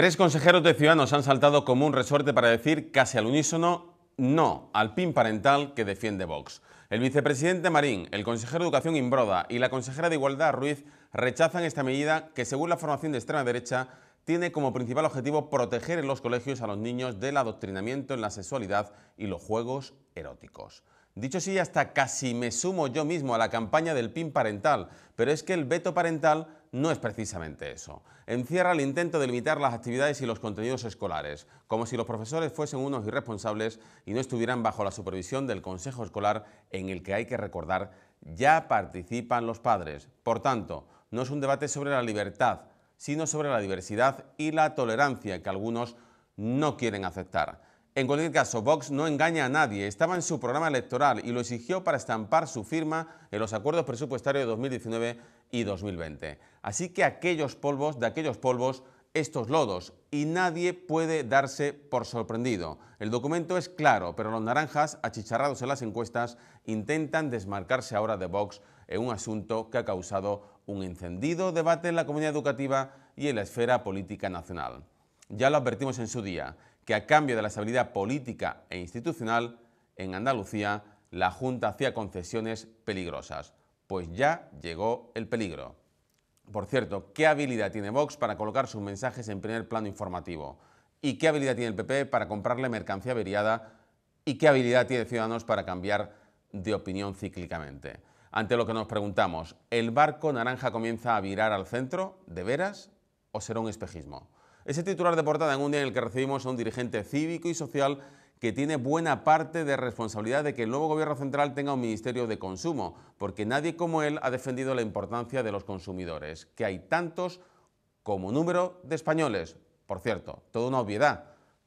Tres consejeros de Ciudadanos han saltado como un resorte para decir casi al unísono no al PIN parental que defiende Vox. El vicepresidente Marín, el consejero de Educación Imbroda y la consejera de Igualdad Ruiz rechazan esta medida que, según la formación de extrema derecha, tiene como principal objetivo proteger en los colegios a los niños del adoctrinamiento en la sexualidad y los juegos eróticos. Dicho sí hasta casi me sumo yo mismo a la campaña del PIN parental, pero es que el veto parental no es precisamente eso. Encierra el intento de limitar las actividades y los contenidos escolares, como si los profesores fuesen unos irresponsables y no estuvieran bajo la supervisión del Consejo Escolar en el que hay que recordar ya participan los padres. Por tanto, no es un debate sobre la libertad, sino sobre la diversidad y la tolerancia que algunos no quieren aceptar. En cualquier caso, Vox no engaña a nadie. Estaba en su programa electoral y lo exigió para estampar su firma en los acuerdos presupuestarios de 2019 y 2020. Así que aquellos polvos, de aquellos polvos, estos lodos y nadie puede darse por sorprendido. El documento es claro, pero los naranjas, achicharrados en las encuestas, intentan desmarcarse ahora de Vox en un asunto que ha causado un encendido debate en la comunidad educativa y en la esfera política nacional. Ya lo advertimos en su día, que a cambio de la estabilidad política e institucional en Andalucía, la Junta hacía concesiones peligrosas. Pues ya llegó el peligro. Por cierto, ¿qué habilidad tiene Vox para colocar sus mensajes en primer plano informativo? ¿Y qué habilidad tiene el PP para comprarle mercancía averiada? ¿Y qué habilidad tiene Ciudadanos para cambiar de opinión cíclicamente? Ante lo que nos preguntamos, ¿el barco naranja comienza a virar al centro? ¿De veras? ¿O será un espejismo? Ese titular de portada en un día en el que recibimos a un dirigente cívico y social que tiene buena parte de responsabilidad de que el nuevo gobierno central tenga un ministerio de consumo, porque nadie como él ha defendido la importancia de los consumidores, que hay tantos como número de españoles. Por cierto, toda una obviedad,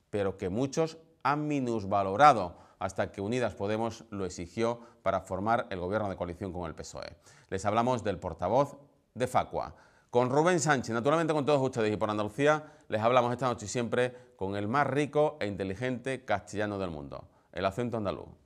pero que muchos han minusvalorado hasta que Unidas Podemos lo exigió para formar el gobierno de coalición con el PSOE. Les hablamos del portavoz de Facua con Rubén Sánchez, naturalmente con todos ustedes y por Andalucía les hablamos esta noche siempre con el más rico e inteligente castellano del mundo, el acento andaluz.